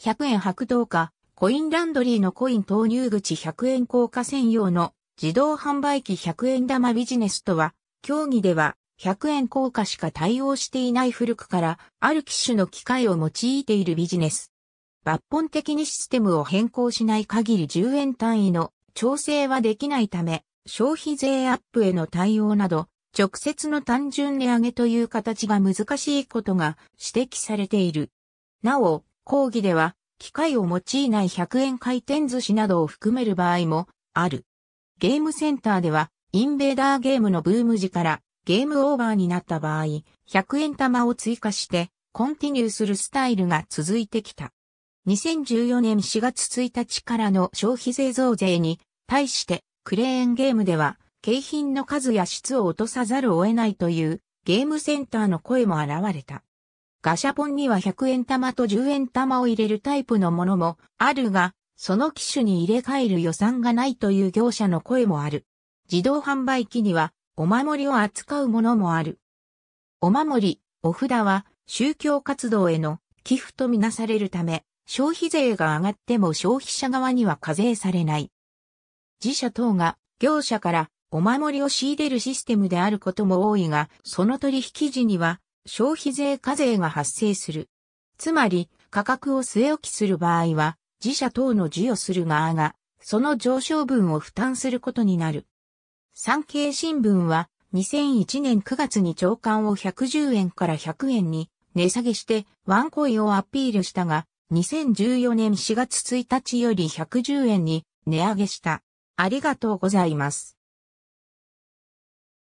100円白銅貨、コインランドリーのコイン投入口100円硬貨専用の自動販売機100円玉ビジネスとは、競技では100円硬貨しか対応していない古くからある機種の機械を用いているビジネス。抜本的にシステムを変更しない限り10円単位の調整はできないため、消費税アップへの対応など、直接の単純値上げという形が難しいことが指摘されている。なお、講義では、機械を用いない100円回転寿司などを含める場合もある。ゲームセンターでは、インベーダーゲームのブーム時からゲームオーバーになった場合、100円玉を追加してコンティニューするスタイルが続いてきた。2014年4月1日からの消費税増税に対してクレーンゲームでは景品の数や質を落とさざるを得ないというゲームセンターの声も現れた。ガシャポンには100円玉と10円玉を入れるタイプのものもあるが、その機種に入れ替える予算がないという業者の声もある。自動販売機にはお守りを扱うものもある。お守り、お札は宗教活動への寄付とみなされるため、消費税が上がっても消費者側には課税されない。自社等が業者からお守りを仕入れるシステムであることも多いが、その取引時には消費税課税が発生する。つまり、価格を据え置きする場合は、自社等の授与する側が、その上昇分を負担することになる。産経新聞は、2001年9月に長官を110円から100円に値下げしてワンコイをアピールしたが、2014年4月1日より110円に値上げした。ありがとうございます。